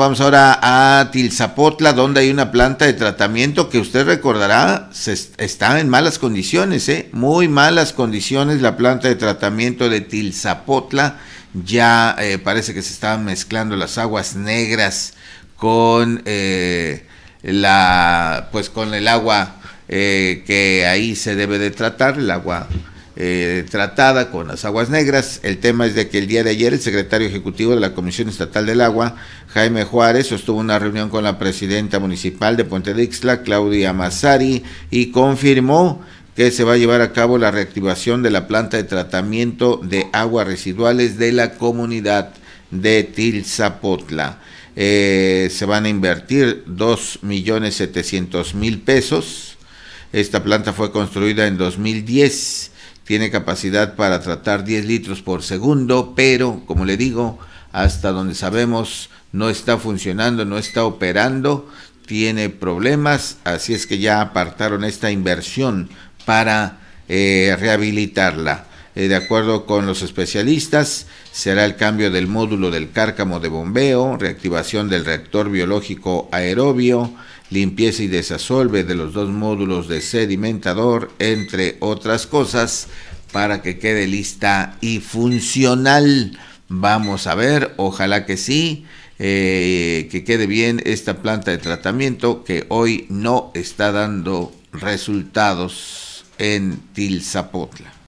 Vamos ahora a Tilzapotla, donde hay una planta de tratamiento que usted recordará se está en malas condiciones, ¿eh? muy malas condiciones la planta de tratamiento de Tilzapotla. Ya eh, parece que se estaban mezclando las aguas negras con eh, la, pues con el agua que ahí se debe de tratar, el agua eh, tratada con las aguas negras. El tema es de que el día de ayer el secretario ejecutivo de la Comisión Estatal del Agua, Jaime Juárez, sostuvo una reunión con la presidenta municipal de Puente de Ixla, Claudia Mazari y confirmó que se va a llevar a cabo la reactivación de la planta de tratamiento de aguas residuales de la comunidad de Tilzapotla. Eh, se van a invertir 2 millones 700 mil pesos. Esta planta fue construida en 2010 tiene capacidad para tratar 10 litros por segundo, pero como le digo, hasta donde sabemos no está funcionando, no está operando, tiene problemas, así es que ya apartaron esta inversión para eh, rehabilitarla. Eh, de acuerdo con los especialistas, será el cambio del módulo del cárcamo de bombeo, reactivación del reactor biológico aerobio, limpieza y desasolve de los dos módulos de sedimentador, entre otras cosas, para que quede lista y funcional. Vamos a ver, ojalá que sí, eh, que quede bien esta planta de tratamiento que hoy no está dando resultados en Tilzapotla.